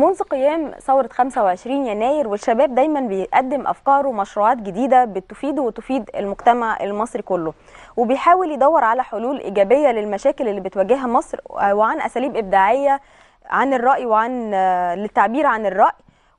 منذ قيام ثورة 25 يناير والشباب دايما بيقدم أفكار ومشروعات جديدة بتفيد وتفيد المجتمع المصري كله وبيحاول يدور على حلول إيجابية للمشاكل اللي بتواجهها مصر وعن أساليب إبداعية عن الرأي وعن آه، للتعبير عن الرأي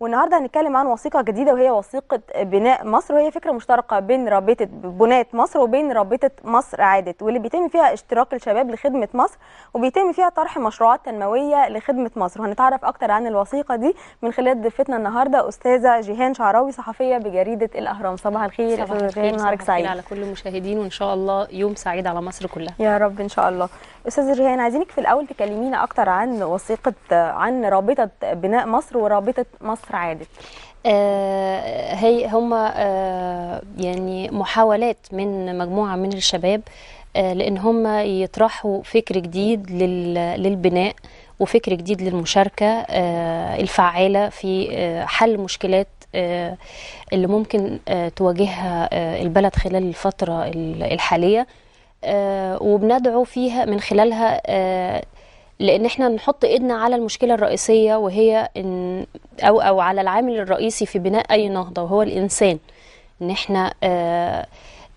والنهارده هنتكلم عن وثيقه جديده وهي وثيقه بناء مصر وهي فكره مشتركه بين رابطه بناه مصر وبين رابطه مصر عادت واللي بيتم فيها اشتراك الشباب لخدمه مصر وبيتم فيها طرح مشروعات تنمويه لخدمه مصر وهنتعرف اكتر عن الوثيقه دي من خلال ضيفتنا النهارده استاذه جيهان شعراوي صحفيه بجريده الاهرام صباح الخير صباح الخير نهارك سعيد على كل المشاهدين وان شاء الله يوم سعيد على مصر كلها يا رب ان شاء الله استاذه جيهان عايزينك في الاول تكلمينا اكتر عن وثيقه عن رابطه بناء مصر ورابطه مصر مصر عادت آه، هي هم آه، يعني محاولات من مجموعة من الشباب آه، لأن هم يطرحوا فكر جديد للبناء وفكر جديد للمشاركة الفعالة في حل مشكلات اللي ممكن تواجهها البلد خلال الفترة الحالية وبندعو فيها من خلالها لان احنا نحط ايدنا على المشكله الرئيسيه وهي ان او او على العامل الرئيسي في بناء اي نهضه وهو الانسان ان احنا آآ آه،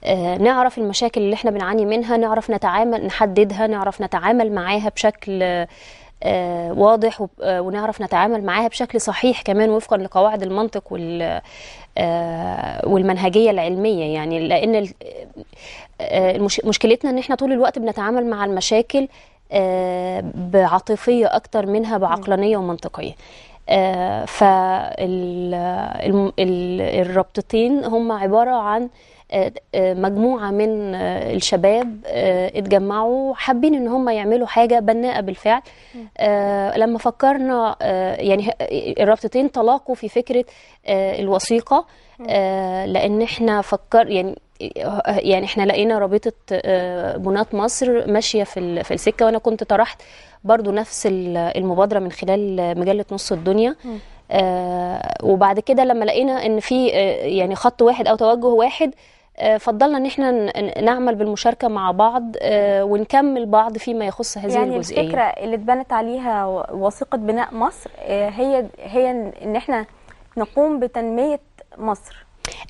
آآ آه، نعرف المشاكل اللي احنا بنعاني منها نعرف نتعامل نحددها نعرف نتعامل معاها بشكل آه، واضح ونعرف نتعامل معاها بشكل صحيح كمان وفقا لقواعد المنطق وال والمنهجيه العلميه يعني لان مشكلتنا ان احنا طول الوقت بنتعامل مع المشاكل آه، بعاطفيه اكتر منها بعقلانيه ومنطقيه آه، فالربطتين هم عباره عن مجموعه من آه، الشباب آه، اتجمعوا حابين ان هم يعملوا حاجه بناءه بالفعل آه، لما فكرنا يعني الرابطتين طلاقوا في فكره الوثيقه لان احنا فكر يعني يعني احنا لقينا رابطه بنات مصر ماشيه في في السكه وانا كنت طرحت برضو نفس المبادره من خلال مجله نص الدنيا وبعد كده لما لقينا ان في يعني خط واحد او توجه واحد آه، فضلنا ان احنا نعمل بالمشاركه مع بعض آه، ونكمل بعض فيما يخص هذه يعني الجزئيه يعني الفكره اللي اتبنت عليها وثيقه بناء مصر آه، هي هي ان احنا نقوم بتنميه مصر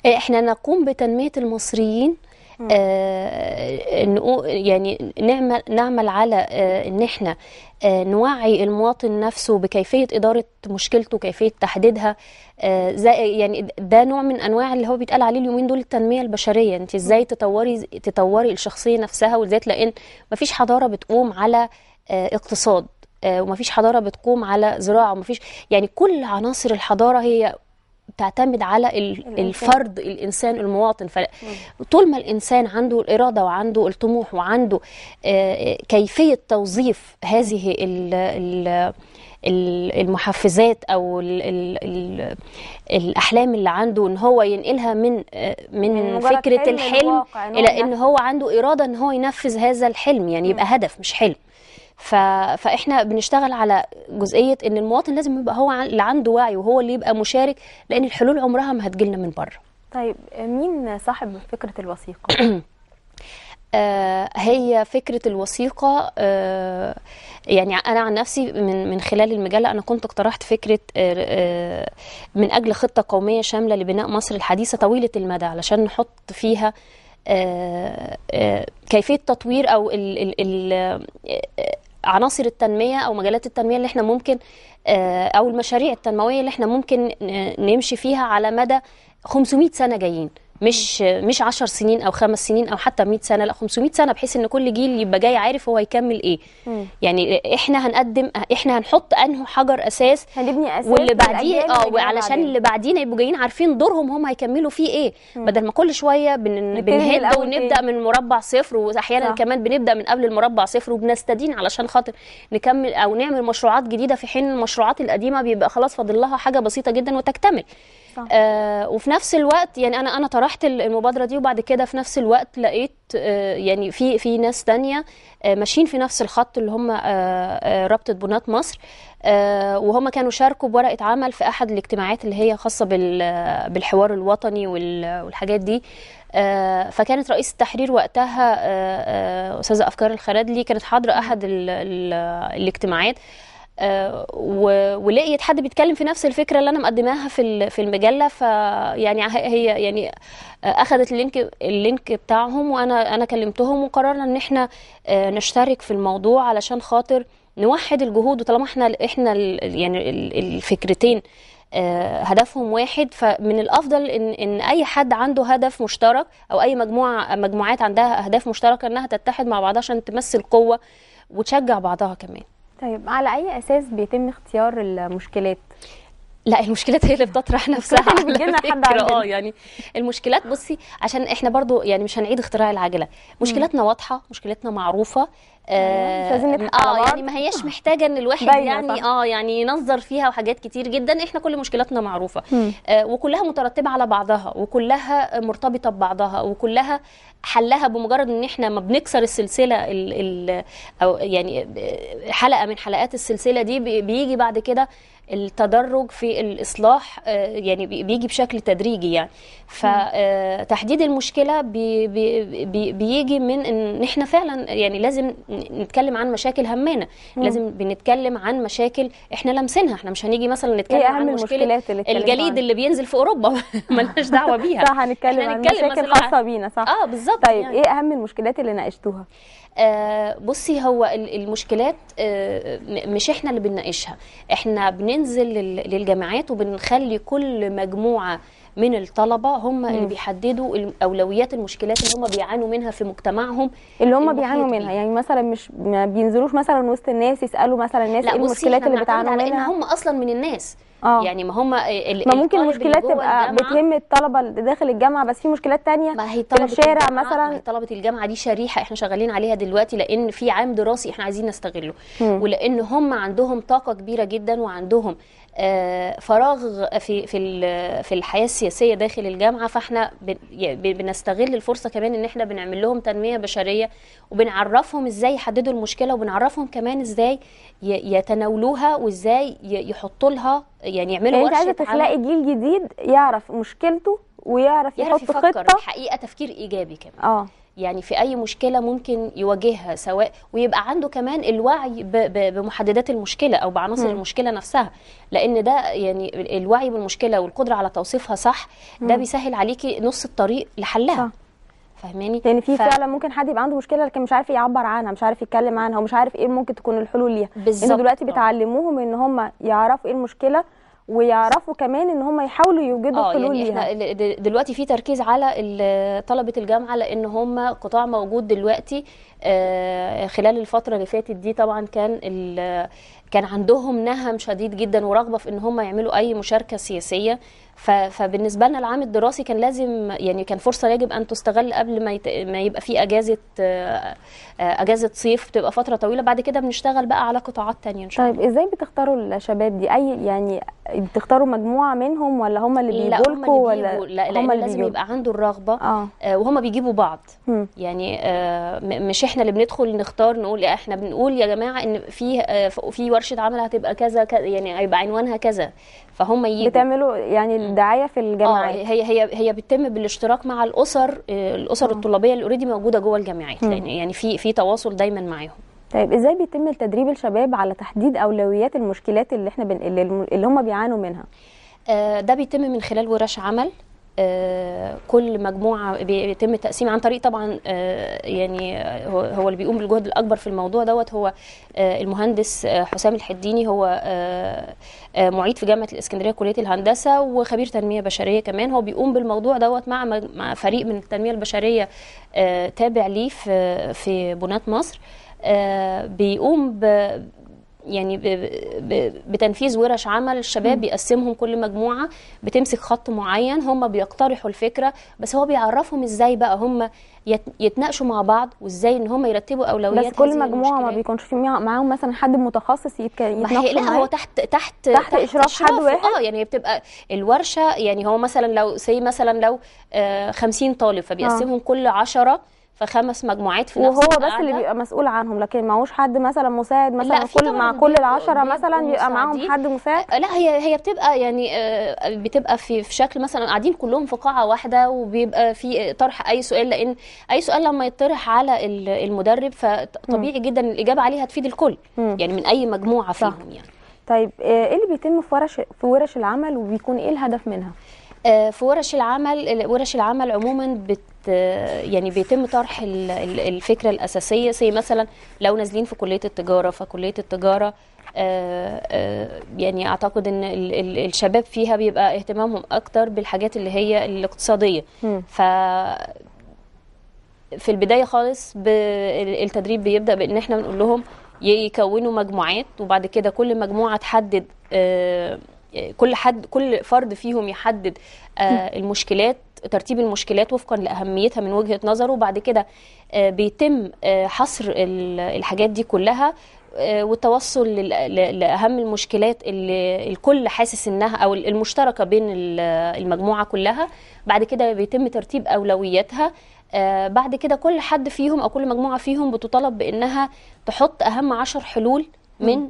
احنا نقوم بتنميه المصريين آه، يعني نعمل نعمل على آه، ان احنا آه، نوعي المواطن نفسه بكيفيه اداره مشكلته كيفيه تحديدها زي يعني ده نوع من انواع اللي هو بيتقال عليه اليومين دول التنميه البشريه انت ازاي تطوري تطوري الشخصيه نفسها وازاي لان فيش حضاره بتقوم على اقتصاد وما فيش حضاره بتقوم على زراعه وما فيش يعني كل عناصر الحضاره هي تعتمد على الفرد الانسان المواطن طول ما الانسان عنده الاراده وعنده الطموح وعنده آه، كيفيه توظيف هذه المحفزات او الاحلام اللي عنده ان هو ينقلها من آه، من, من فكره الحلم الى ان هو عنده اراده ان هو ينفذ هذا الحلم يعني يبقى هدف مش حلم ف... فاحنا بنشتغل على جزئيه ان المواطن لازم يبقى هو اللي عنده وعي وهو اللي يبقى مشارك لان الحلول عمرها ما هتجيلنا من بره طيب مين صاحب فكره الوثيقه آه، هي فكرة الوثيقة آه، يعني أنا عن نفسي من من خلال المجلة أنا كنت اقترحت فكرة آه، من أجل خطة قومية شاملة لبناء مصر الحديثة طويلة المدى علشان نحط فيها كيفية تطوير أو عناصر التنميه او مجالات التنميه اللي احنا ممكن آه، او المشاريع التنمويه اللي احنا ممكن نمشي فيها على مدى 500 سنه جايين مش مش 10 سنين او خمس سنين او حتى 100 سنه لا 500 سنه بحيث ان كل جيل يبقى جاي عارف هو هيكمل ايه يعني احنا هنقدم احنا هنحط انه حجر اساس هنبني اساس واللي بعديه اه وعلشان اللي بعدينا يبقوا جايين عارفين دورهم هم هيكملوا فيه ايه بدل ما كل شويه بن... بنهد ونبدا من مربع صفر واحيانا كمان بنبدا من قبل المربع صفر وبنستدين علشان خاطر نكمل او نعمل مشروعات جديده في حين المشروعات القديمه بيبقى خلاص فاضل لها حاجه بسيطه جدا وتكتمل صح. آه وفي نفس الوقت يعني انا انا طرحت رحت المبادره دي وبعد كده في نفس الوقت لقيت آه، يعني في في ناس تانية آه، ماشيين في نفس الخط اللي هم آه، رابطه بنات مصر وهم كانوا شاركوا بورقه عمل في احد الاجتماعات اللي هي خاصه بالحوار الوطني والحاجات دي فكانت رئيس التحرير وقتها استاذه افكار الخرادلي كانت حاضره احد الاجتماعات ولقيت حد بيتكلم في نفس الفكره اللي انا مقدماها في في المجله فيعني هي يعني اخذت اللينك اللينك بتاعهم وانا انا كلمتهم وقررنا ان احنا آه، نشترك في الموضوع علشان خاطر نوحد الجهود وطالما احنا احنا يعني الفكرتين آه، هدفهم واحد فمن الافضل ان ان اي حد عنده هدف مشترك او اي مجموعه مجموعات عندها اهداف مشتركه انها تتحد مع بعضها عشان تمثل قوه وتشجع بعضها كمان طيب على اي اساس بيتم اختيار المشكلات لا المشكلات هي اللي بتطرح نفسها على فكرة اه يعني المشكلات بصي عشان احنا برضو يعني مش هنعيد اختراع العجله مشكلاتنا واضحه مشكلتنا معروفه آه, أيوة، آه يعني ما هياش محتاجه ان الواحد يعني صح. اه يعني ينظر فيها وحاجات كتير جدا احنا كل مشكلاتنا معروفه آه وكلها مترتبه على بعضها وكلها مرتبطه ببعضها وكلها حلها بمجرد ان احنا ما بنكسر السلسله ال ال او يعني آه، حلقه من حلقات السلسله دي بيجي بعد كده التدرج في الإصلاح آه، يعني بيجي بشكل تدريجي يعني فتحديد آه، المشكلة بي بي بيجي من إن إحنا فعلا يعني لازم نتكلم عن مشاكل همانة لازم بنتكلم عن مشاكل إحنا لمسينها إحنا مش هنيجي مثلا نتكلم إيه عن مشكلة اللي الجليد اللي بينزل في أوروبا ملناش دعوة بيها صح هنتكلم عن مشاكل خاصة بينا صح اه بالظبط طيب يعني. إيه أهم المشكلات اللي ناقشتوها؟ آه، بصي هو المشكلات آه، مش احنا اللي بنناقشها احنا بننزل للجامعات وبنخلي كل مجموعه من الطلبه هم اللي بيحددوا اولويات المشكلات اللي هم بيعانوا منها في مجتمعهم اللي هم بيعانوا منها يعني مثلا مش ما بينزلوش مثلا وسط الناس يسالوا مثلا الناس ايه المشكلات اللي بتعانوا منها هم اصلا من الناس أوه. يعني ما هم ما ممكن المشكلات تبقى بتهم الطلبه اللي داخل الجامعه بس في مشكلات تانية ما هي في الشارع مثلا ما هي طلبه الجامعه دي شريحه احنا شغالين عليها دلوقتي لان في عام دراسي احنا عايزين نستغله ولان هم عندهم طاقه كبيره جدا وعندهم آه، فراغ في في في الحياه السياسيه داخل الجامعه فاحنا بنستغل الفرصه كمان ان احنا بنعمل لهم تنميه بشريه وبنعرفهم ازاي يحددوا المشكله وبنعرفهم كمان ازاي يتناولوها وازاي يحطوا لها يعني يعملوا يعني انت عايزه تخلقي جيل جديد يعرف مشكلته ويعرف يحط يعرف يفكر خطه الحقيقه تفكير ايجابي كمان اه يعني في اي مشكله ممكن يواجهها سواء ويبقى عنده كمان الوعي بمحددات المشكله او بعناصر المشكله نفسها لان ده يعني الوعي بالمشكله والقدره على توصيفها صح ده بيسهل عليكي نص الطريق لحلها صح. فهماني يعني في ف... فعلا ممكن حد يبقى عنده مشكله لكن مش عارف يعبر عنها مش عارف يتكلم عنها ومش عارف ايه ممكن تكون الحلول ليها بالظبط دلوقتي بتعلموهم ان هم يعرفوا ايه المشكله ويعرفوا كمان ان هم يحاولوا يوجدوا آه، حلول يعني ليها. دلوقتي في تركيز على طلبه الجامعه لان هم قطاع موجود دلوقتي آه، خلال الفتره اللي فاتت دي طبعا كان كان عندهم نهم شديد جدا ورغبه في ان هم يعملوا اي مشاركه سياسيه فبالنسبه لنا العام الدراسي كان لازم يعني كان فرصه يجب ان تستغل قبل ما, ما يبقى في اجازه آه، اجازه صيف تبقى فتره طويله بعد كده بنشتغل بقى على قطاعات تانية ان شاء طيب، الله طيب ازاي بتختاروا الشباب دي اي يعني بتختاروا مجموعه منهم ولا هم اللي بيجوا لكم ولا بيجيبوا لا هم اللي لازم بيجيبوا. يبقى عنده الرغبه آه. آه وهم بيجيبوا بعض م. يعني آه مش احنا اللي بندخل نختار نقول إيه، احنا بنقول يا جماعه ان في آه في ورشه عمل هتبقى كذا, كذا يعني هيبقى عنوانها كذا فهم يجوا بتعملوا يعني الدعايه في الجامعات اه هي هي هي بتتم بالاشتراك مع الاسر آه، الاسر الطلابيه اللي اوريدي موجوده جوه الجامعات لان يعني في في تواصل دايما معاهم طيب ازاي بيتم تدريب الشباب على تحديد اولويات المشكلات اللي احنا بن... اللي هم بيعانوا منها آه، ده بيتم من خلال ورش عمل آه، كل مجموعه بيتم التقسيم عن طريق طبعا آه، يعني هو اللي بيقوم بالجهد الاكبر في الموضوع دوت هو آه، المهندس حسام الحديني هو معيد في جامعه الاسكندريه كليه الهندسه وخبير تنميه بشريه كمان هو بيقوم بالموضوع دوت مع فريق من التنميه البشريه تابع ليه في في بنات مصر بيقوم يعني بتنفيذ ورش عمل الشباب بيقسمهم كل مجموعه بتمسك خط معين هم بيقترحوا الفكره بس هو بيعرفهم ازاي بقى هم يتناقشوا مع بعض وازاي ان هم يرتبوا اولويات بس كل مجموعه ما بيكونش في معاهم مثلا حد متخصص يتناقش لا هو تحت تحت تحت, اشراف حد واحد اه يعني بتبقى الورشه يعني هو مثلا لو سي مثلا لو آه 50 طالب فبيقسمهم آه. كل 10 فخمس مجموعات في نفس وهو بس اللي بيبقى مسؤول عنهم لكن هوش حد مثلا مساعد مثلا كل مع كل العشرة مثلا بيبقى معاهم حد مساعد آه، لا هي هي بتبقى يعني آه، بتبقى في في شكل مثلا قاعدين كلهم في قاعه واحده وبيبقى في طرح اي سؤال لان اي سؤال لما يطرح على المدرب فطبيعي جدا الاجابه عليها تفيد الكل يعني من اي مجموعه فيهم يعني طيب آه، ايه اللي بيتم في ورش في ورش العمل وبيكون ايه الهدف منها؟ في ورش العمل ورش العمل عموما بت يعني بيتم طرح الفكره الاساسيه زي مثلا لو نازلين في كليه التجاره فكليه التجاره آه، آه، يعني اعتقد ان الشباب فيها بيبقى اهتمامهم اكتر بالحاجات اللي هي الاقتصاديه ف في البدايه خالص التدريب بيبدا بان احنا بنقول لهم يكونوا مجموعات وبعد كده كل مجموعه تحدد آه، كل حد كل فرد فيهم يحدد المشكلات ترتيب المشكلات وفقا لاهميتها من وجهه نظره وبعد كده آه، بيتم آه، حصر الحاجات دي كلها آه، والتوصل لاهم المشكلات اللي الكل حاسس انها او المشتركه بين المجموعه كلها بعد كده بيتم ترتيب اولوياتها بعد كده كل حد فيهم او كل مجموعه فيهم بتطالب بانها تحط اهم عشر حلول من من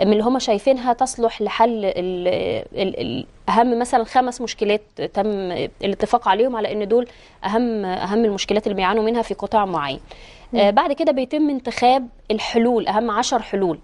اللي هم شايفينها تصلح لحل الـ الـ الـ اهم مثلا خمس مشكلات تم الاتفاق عليهم على ان دول اهم اهم المشكلات اللي بيعانوا منها في قطاع معين آه، بعد كده بيتم انتخاب الحلول اهم عشر حلول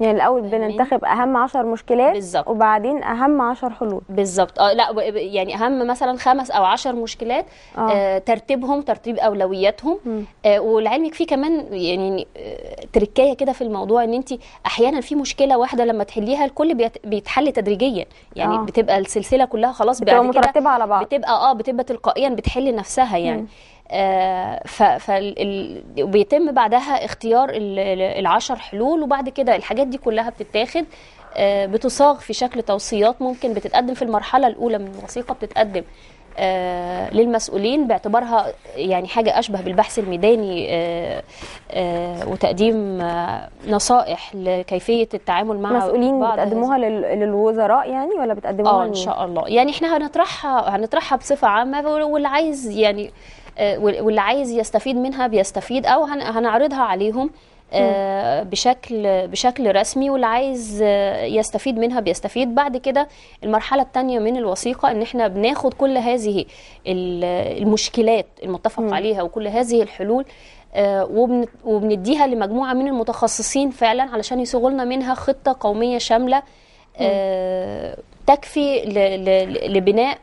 يعني الاول بننتخب اهم 10 مشكلات بالزبط. وبعدين اهم 10 حلول بالظبط اه لا يعني اهم مثلا خمس او 10 مشكلات آه. آه. ترتيبهم ترتيب اولوياتهم آه ولعلمك في كمان يعني آه تركايه كده في الموضوع ان انت احيانا في مشكله واحده لما تحليها الكل بيتحل تدريجيا يعني أوه. بتبقى السلسله كلها خلاص بتبقى مترتبه على بعض بتبقى اه بتبقى تلقائيا بتحل نفسها يعني مم. آه، فبيتم بعدها اختيار العشر حلول وبعد كده الحاجات دي كلها بتتاخد آه، بتصاغ في شكل توصيات ممكن بتتقدم في المرحله الاولى من الوثيقه بتتقدم آه، للمسؤولين باعتبارها يعني حاجة أشبه بالبحث الميداني وتقديم نصائح لكيفية التعامل مع المسؤولين بتقدموها للوزراء يعني ولا بتقدموها اه إن شاء الله يعني احنا هنطرحها هنطرحها بصفة عامة واللي عايز يعني آه، واللي عايز يستفيد منها بيستفيد او هنعرضها عليهم آه، بشكل بشكل رسمي واللي عايز آه، يستفيد منها بيستفيد بعد كده المرحله الثانيه من الوثيقه ان احنا بناخد كل هذه المشكلات المتفق عليها وكل هذه الحلول وبنديها لمجموعه من المتخصصين فعلا علشان يصوغوا لنا منها خطه قوميه شامله تكفي لبناء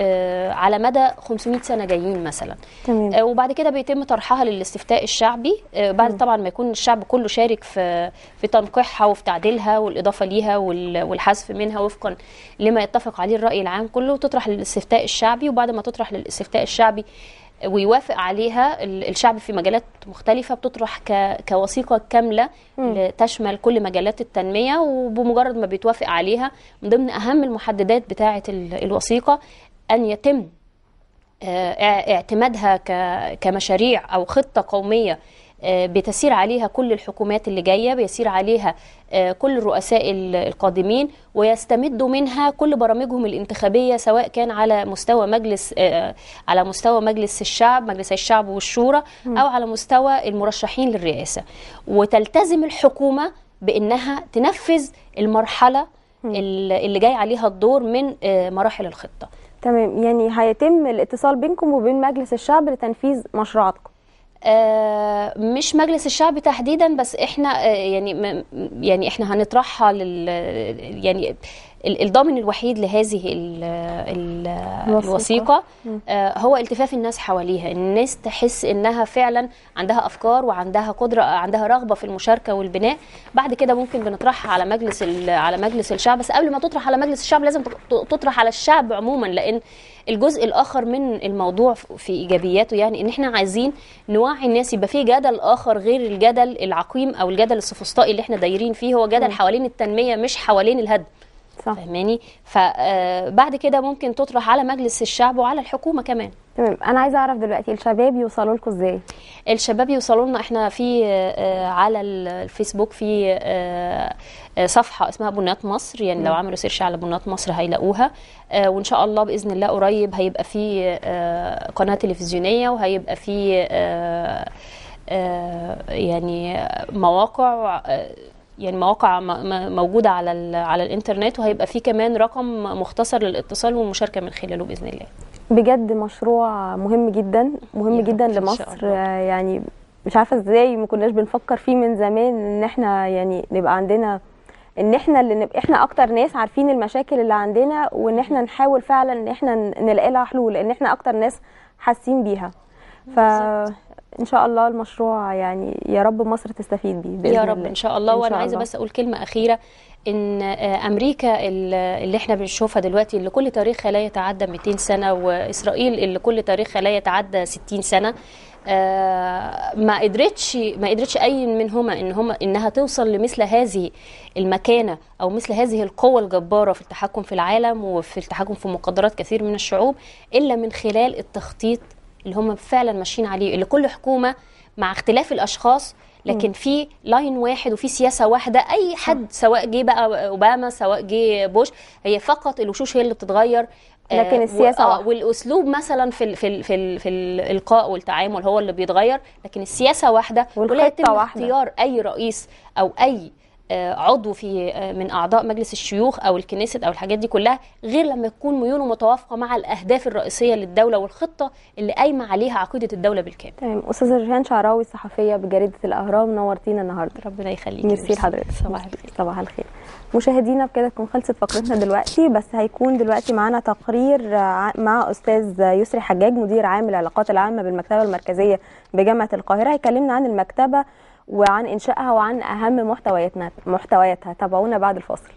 آه، على مدى 500 سنه جايين مثلا تمام. آه، وبعد كده بيتم طرحها للاستفتاء الشعبي آه، بعد طبعا ما يكون الشعب كله شارك في في تنقيحها وفي تعديلها والاضافه ليها والحذف منها وفقا لما يتفق عليه الراي العام كله تطرح للاستفتاء الشعبي وبعد ما تطرح للاستفتاء الشعبي ويوافق عليها الشعب في مجالات مختلفة بتطرح كوثيقة كاملة تشمل كل مجالات التنمية وبمجرد ما بيتوافق عليها من ضمن أهم المحددات بتاعة الوثيقة أن يتم آه، اعتمادها كمشاريع أو خطة قومية آه، بتسير عليها كل الحكومات اللي جايه بيسير عليها آه، كل الرؤساء القادمين ويستمدوا منها كل برامجهم الانتخابيه سواء كان على مستوى مجلس على مستوى مجلس الشعب مجلس الشعب والشورى او على مستوى المرشحين للرئاسه وتلتزم الحكومه بانها تنفذ المرحله اللي جاي عليها الدور من مراحل الخطه تمام يعني هيتم الاتصال بينكم وبين مجلس الشعب لتنفيذ مشروعاتكم آه، مش مجلس الشعب تحديدا بس احنا آه، يعني يعني احنا هنطرحها لل يعني الضامن الوحيد لهذه ال ال الوثيقة آه، هو التفاف الناس حواليها الناس تحس إنها فعلا عندها أفكار وعندها قدرة عندها رغبة في المشاركة والبناء بعد كده ممكن بنطرحها على مجلس على مجلس الشعب بس قبل ما تطرح على مجلس الشعب لازم تطرح على الشعب عموما لأن الجزء الآخر من الموضوع في إيجابياته يعني إن إحنا عايزين نوعي الناس يبقى في جدل آخر غير الجدل العقيم أو الجدل السفسطائي اللي إحنا دايرين فيه هو جدل حوالين التنمية مش حوالين الهدم صح فاهماني فبعد آه، كده ممكن تطرح على مجلس الشعب وعلى الحكومه كمان تمام انا عايزه اعرف دلوقتي الشباب يوصلوا لكم ازاي الشباب يوصلوا لنا احنا في آه، آه، على الفيسبوك في صفحه اسمها بنات مصر يعني مم. لو عملوا سيرش على بنات مصر هيلاقوها وان شاء الله باذن الله قريب هيبقى في قناه تلفزيونيه وهيبقى في يعني مواقع يعني مواقع موجوده على على الانترنت وهيبقى في كمان رقم مختصر للاتصال والمشاركه من خلاله باذن الله بجد مشروع مهم جدا مهم جدا لمصر يعني مش عارفه ازاي ما كناش بنفكر فيه من زمان ان احنا يعني نبقى عندنا ان احنا اللي نبقى احنا اكتر ناس عارفين المشاكل اللي عندنا وان احنا نحاول فعلا ان احنا نلاقي لها حلول لان احنا اكتر ناس حاسين بيها ف ان شاء الله المشروع يعني يا رب مصر تستفيد بيه يا رب ان شاء الله وانا عايزه بس اقول كلمه اخيره ان آه، امريكا اللي احنا بنشوفها دلوقتي اللي كل تاريخها لا يتعدى 200 سنه واسرائيل اللي كل تاريخها لا يتعدى 60 سنه آه، ما قدرتش ما قدرتش اي منهما ان هما انها توصل لمثل هذه المكانه او مثل هذه القوه الجباره في التحكم في العالم وفي التحكم في مقدرات كثير من الشعوب الا من خلال التخطيط اللي هم فعلا ماشيين عليه اللي كل حكومه مع اختلاف الاشخاص لكن في لاين واحد وفي سياسه واحده اي حد سواء جه بقى اوباما سواء جه بوش هي فقط الوشوش هي اللي بتتغير آه، لكن السياسه آه والاسلوب مثلا في الـ في الـ في, الـ في الالقاء والتعامل هو اللي بيتغير لكن السياسه واحده والخطه واحده اختيار اي رئيس او اي آه، عضو في آه، من اعضاء مجلس الشيوخ او الكنيسة او الحاجات دي كلها غير لما تكون ميوله متوافقه مع الاهداف الرئيسيه للدوله والخطه اللي قايمه عليها عقيده الدوله بالكامل. تمام استاذه ريهان شعراوي الصحفيه بجريده الاهرام نورتينا النهارده. ربنا يخليكي. ميرسي لحضرتك. صباح الخير. صباح الخير. مشاهدينا بكده تكون خلصت فقرتنا دلوقتي بس هيكون دلوقتي معانا تقرير آه، مع استاذ يسري حجاج مدير عام العلاقات العامه بالمكتبه المركزيه بجامعه القاهره هيكلمنا عن المكتبه وعن إنشائها وعن أهم محتوياتنا محتوياتها تابعونا بعد الفاصل.